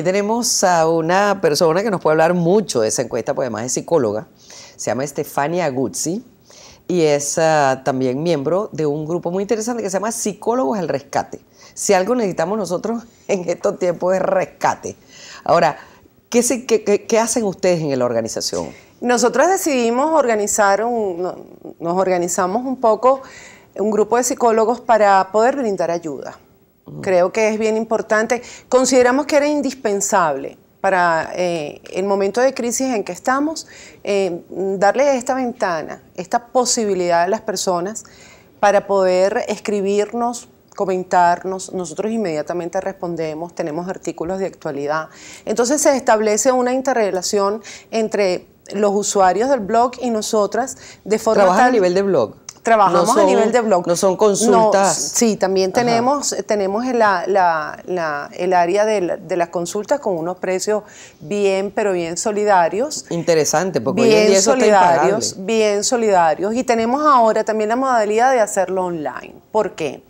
Tenemos a una persona que nos puede hablar mucho de esa encuesta, porque además es psicóloga. Se llama Estefania Guzzi y es ah, también miembro de un grupo muy interesante que se llama Psicólogos al Rescate. Si algo necesitamos nosotros en estos tiempos es rescate. Ahora, ¿qué, hacen ustedes en la organización? Nosotros decidimos organizar, un, nos organizamos un poco, un grupo de psicólogos para poder brindar ayuda Creo que es bien importante. Consideramos que era indispensable para eh, el momento de crisis en que estamos, eh, darle esta ventana, esta posibilidad a las personas para poder escribirnos, comentarnos, nosotros inmediatamente respondemos, tenemos artículos de actualidad. Entonces se establece una interrelación entre los usuarios del blog y nosotras de forma... a nivel de blog. Trabajamos a nivel de blog. No son consultas. sí, también tenemos, tenemos el área de, las consultas con unos precios bien, pero bien solidarios. Interesante, porque hoy en día eso solidarios, bien solidarios. Y tenemos ahora también la modalidad de hacerlo online. ¿Por qué?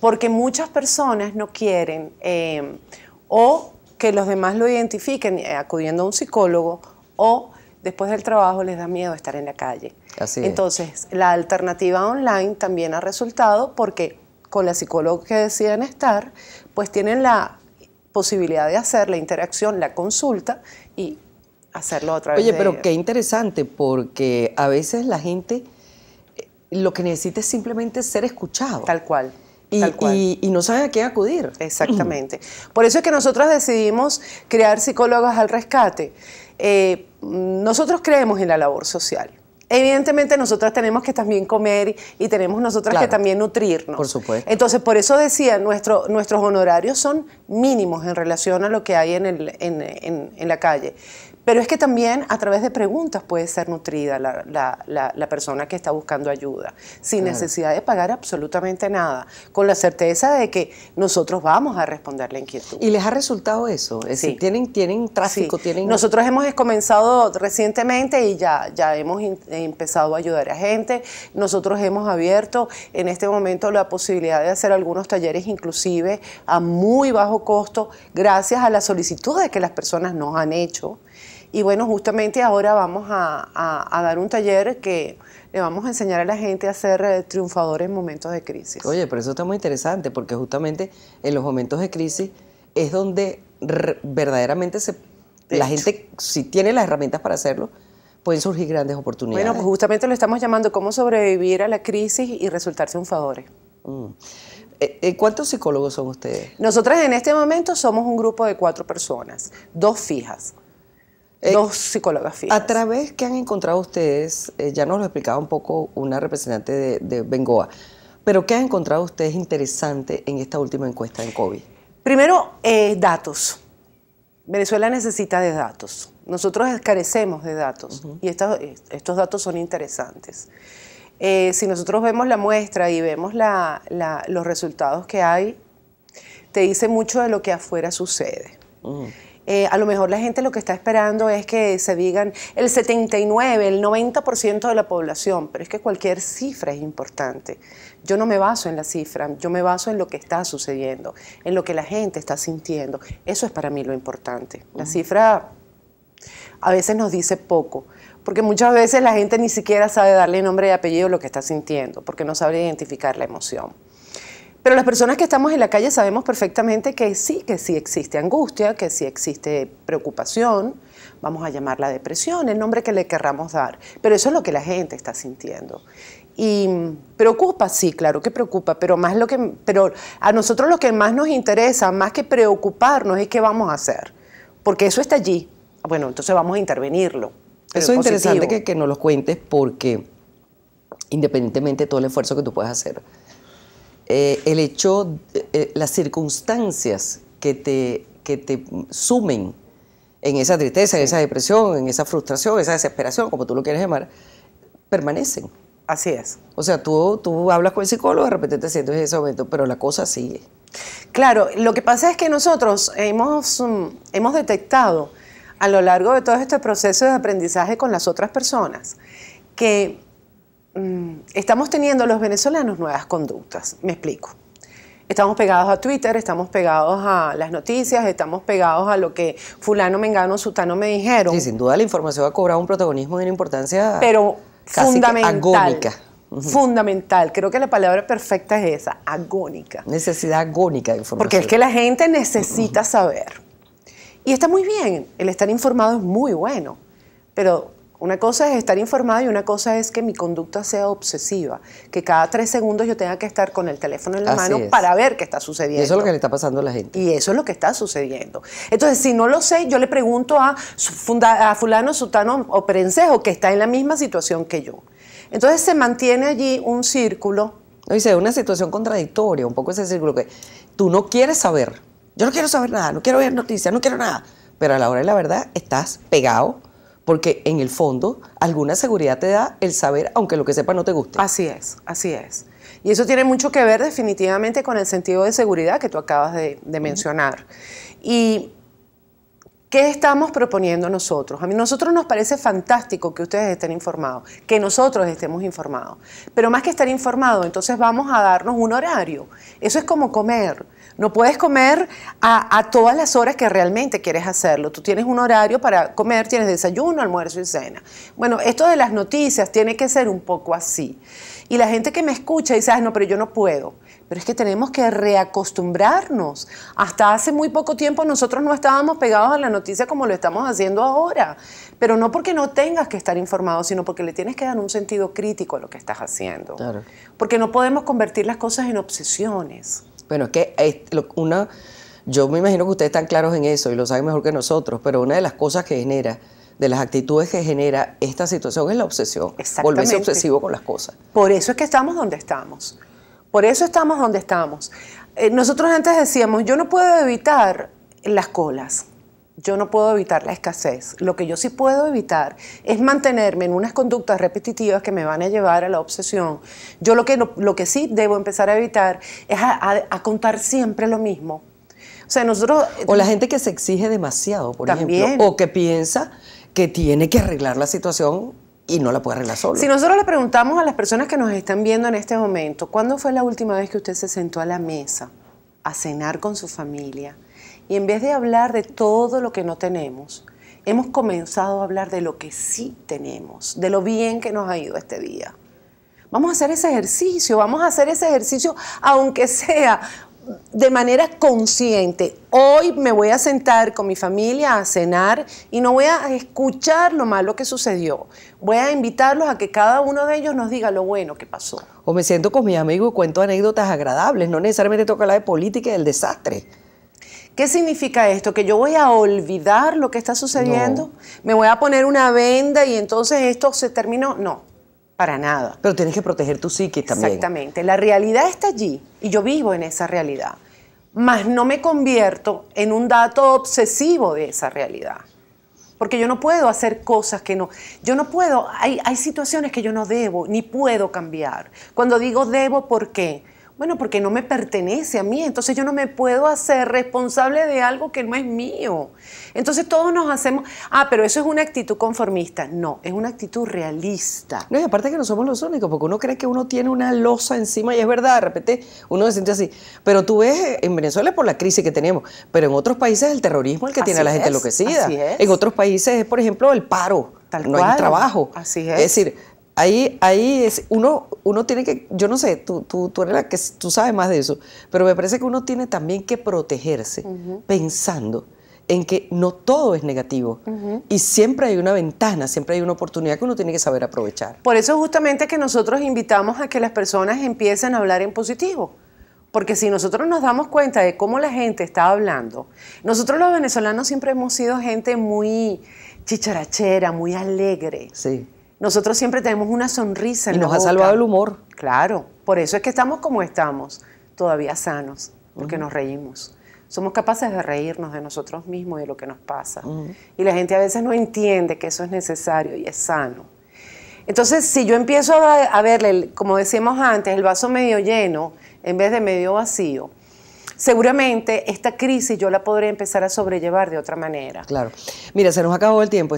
Porque muchas personas no quieren eh, o que los demás lo identifiquen eh, acudiendo a un psicólogo o después del trabajo les da miedo estar en la calle. Así Entonces, la alternativa online también ha resultado porque con la psicóloga que deciden estar, pues tienen la posibilidad de hacer la interacción, la consulta y hacerlo otra vez. Oye, pero qué interesante, porque a veces la gente eh, lo que necesita es simplemente ser escuchado. Tal cual. Y, y, no sabe a quién acudir. Exactamente. Por eso es que nosotros decidimos crear psicólogas al rescate. Eh, nosotros creemos en la labor social. Evidentemente nosotras tenemos que también comer y tenemos nosotras que también nutrirnos. Por supuesto. Entonces, por eso decía, nuestros honorarios son mínimos en relación a lo que hay en la calle. Pero es que también a través de preguntas puede ser nutrida la, persona que está buscando ayuda, sin necesidad de pagar absolutamente nada, con la certeza de que nosotros vamos a responder la inquietud. ¿Y les ha resultado eso? Es ¿tienen, tienen tráfico? Tienen... Nosotros hemos comenzado recientemente y ya, ya hemos eh, empezado a ayudar a gente. Nosotros hemos abierto en este momento la posibilidad de hacer algunos talleres inclusive a muy bajo costo, gracias a las solicitudes que las personas nos han hecho. Y bueno, justamente ahora vamos a, dar un taller que le vamos a enseñar a la gente a ser eh, triunfadores en momentos de crisis. Oye, pero eso está muy interesante porque justamente en los momentos de crisis es donde verdaderamente se, la gente, si tiene las herramientas para hacerlo, pueden surgir grandes oportunidades. Bueno, pues justamente lo estamos llamando cómo sobrevivir a la crisis y resultar triunfadores. Mm. Eh, eh, ¿Cuántos psicólogos son ustedes? Nosotras en este momento somos un grupo de cuatro personas, dos fijas eh, dos A través que han encontrado ustedes, eh, ya nos lo explicaba un poco una representante de, Bengoa, pero ¿qué han encontrado ustedes interesante en esta última encuesta en COVID? Primero, eh, datos. Venezuela necesita de datos. Nosotros carecemos de datos y estos datos son interesantes. si nosotros vemos la muestra y vemos los resultados que hay, te dice mucho de lo que afuera sucede. Eh, a lo mejor la gente lo que está esperando es que se digan el 79, el 90% de la población, pero es que cualquier cifra es importante. Yo no me baso en la cifra, yo me baso en lo que está sucediendo, en lo que la gente está sintiendo. Eso es para mí lo importante. La cifra a veces nos dice poco, porque muchas veces la gente ni siquiera sabe darle nombre y apellido a lo que está sintiendo, porque no sabe identificar la emoción. Pero las personas que estamos en la calle sabemos perfectamente que sí, que sí existe angustia, que sí existe preocupación, vamos a llamarla depresión, el nombre que le querramos dar. Pero eso es lo que la gente está sintiendo. Y preocupa, sí, claro que preocupa, pero más lo que pero a nosotros lo que más nos interesa, más que preocuparnos es qué vamos a hacer, porque eso está allí. Bueno, entonces vamos a intervenirlo. Eso es interesante que, que nos lo cuentes porque independientemente de todo el esfuerzo que tú puedas hacer, eh, el hecho, eh, eh, las circunstancias que te, que te sumen en esa tristeza, en esa depresión, en esa frustración, esa desesperación, como tú lo quieres llamar, permanecen. Así es. O sea, tú, tú hablas con el psicólogo, de repente te sientes en ese momento, pero la cosa sigue. Claro, lo que pasa es que nosotros hemos, mm, hemos detectado a lo largo de todo este proceso de aprendizaje con las otras personas que Mm, estamos teniendo los venezolanos nuevas conductas, me explico. Estamos pegados a Twitter, estamos pegados a las noticias, estamos pegados a lo que fulano, mengano, sutano me dijeron. Y sin duda la información ha cobrado un protagonismo de una importancia Pero fundamental. agónica. Fundamental, creo que la palabra perfecta es esa, agónica. Necesidad agónica de información. Porque es que la gente necesita saber. Y está muy bien, el estar informado es muy bueno, pero una cosa es estar informado y una cosa es que mi conducta sea obsesiva, que cada tres segundos yo tenga que estar con el teléfono en la mano para ver qué está sucediendo. eso es lo que le está pasando a la gente. Y eso es lo que está sucediendo. Entonces, si no lo sé, yo le pregunto a, a fulano, sutano o perencejo, que está en la misma situación que yo. Entonces se mantiene allí un círculo. Dice, una situación contradictoria, un poco ese círculo que tú no quieres saber. Yo no quiero saber nada, no quiero ver noticias, no quiero nada. Pero a la hora de la verdad estás pegado porque en el fondo alguna seguridad te da el saber, aunque lo que sepa no te guste. Así es, así es. Y eso tiene mucho que ver definitivamente con el sentido de seguridad que tú acabas de, mencionar. Y ¿Qué estamos proponiendo nosotros? A mí nosotros nos parece fantástico que ustedes estén informados, que nosotros estemos informados. Pero más que estar informados, entonces vamos a darnos un horario. Eso es como comer. No puedes comer a, todas las horas que realmente quieres hacerlo. Tú tienes un horario para comer, tienes desayuno, almuerzo y cena. Bueno, esto de las noticias tiene que ser un poco así. Y la gente que me escucha dice, no, pero yo no puedo. Pero es que tenemos que reacostumbrarnos. Hasta hace muy poco tiempo nosotros no estábamos pegados a la noticia como lo estamos haciendo ahora. Pero no porque no tengas que estar informado, sino porque le tienes que dar un sentido crítico a lo que estás haciendo. Claro. Porque no podemos convertir las cosas en obsesiones. Bueno, es que una, yo me imagino que ustedes están claros en eso y lo saben mejor que nosotros, pero una de las cosas que genera, de las actitudes que genera esta situación es la obsesión, volverse obsesivo con las cosas. Por eso es que estamos donde estamos, por eso estamos donde estamos. Eh, nosotros antes decíamos, yo no puedo evitar las colas, yo no puedo evitar la escasez. Lo que yo sí puedo evitar es mantenerme en unas conductas repetitivas que me van a llevar a la obsesión. Yo lo que, lo, que sí debo empezar a evitar es a, contar siempre lo mismo. O sea, nosotros... Eh, o la gente que se exige demasiado, por ejemplo. O que piensa que tiene que arreglar la situación y no la puede arreglar solo. Si nosotros le preguntamos a las personas que nos están viendo en este momento, ¿cuándo fue la última vez que usted se sentó a la mesa a cenar con su familia? Y en vez de hablar de todo lo que no tenemos, hemos comenzado a hablar de lo que sí tenemos, de lo bien que nos ha ido este día. Vamos a hacer ese ejercicio, vamos a hacer ese ejercicio, aunque sea de manera consciente. Hoy me voy a sentar con mi familia a cenar y no voy a escuchar lo malo que sucedió. Voy a invitarlos a que cada uno de ellos nos diga lo bueno que pasó. O me siento con mis amigos y cuento anécdotas agradables, no necesariamente toca la de política y del desastre. ¿Qué significa esto? ¿Que yo voy a olvidar lo que está sucediendo? ¿Me voy a poner una venda y entonces esto se terminó? No, para nada. Pero tienes que proteger tu psique también. Exactamente. La realidad está allí y yo vivo en esa realidad. Mas no me convierto en un dato obsesivo de esa realidad. Porque yo no puedo hacer cosas que no. Yo no puedo. Hay, hay situaciones que yo no debo ni puedo cambiar. Cuando digo debo, ¿por qué? Bueno, porque no me pertenece a mí, entonces yo no me puedo hacer responsable de algo que no es mío. Entonces todos nos hacemos, ah, pero eso es una actitud conformista. No, es una actitud realista. No, y aparte que no somos los únicos, porque uno cree que uno tiene una losa encima y es verdad, de repente uno se siente así. Pero tú ves, en Venezuela es por la crisis que tenemos, pero en otros países es el terrorismo el que tiene a la gente enloquecida. En otros países es, por ejemplo, el paro, Tal no hay trabajo. Así es. Es decir, ahí, ahí es, uno uno tiene que, yo no sé, tú, tú, eres la que tú sabes más de eso, pero me parece que uno tiene también que protegerse pensando en que no todo es negativo y siempre hay una ventana, siempre hay una oportunidad que uno tiene que saber aprovechar. Por eso justamente que nosotros invitamos a que las personas empiecen a hablar en positivo. Porque si nosotros nos damos cuenta de cómo la gente está hablando, nosotros los venezolanos siempre hemos sido gente muy chicharachera, muy alegre. Sí. Nosotros siempre tenemos una sonrisa en y nos ha salvado el humor. Claro, por eso es que estamos como estamos, todavía sanos, porque nos reímos. Somos capaces de reírnos de nosotros mismos y de lo que nos pasa. Y la gente a veces no entiende que eso es necesario y es sano. Entonces, si yo empiezo a, verle, como decíamos antes, el vaso medio lleno en vez de medio vacío, seguramente esta crisis yo la podré empezar a sobrellevar de otra manera. Claro. Mira, se nos acabó el tiempo.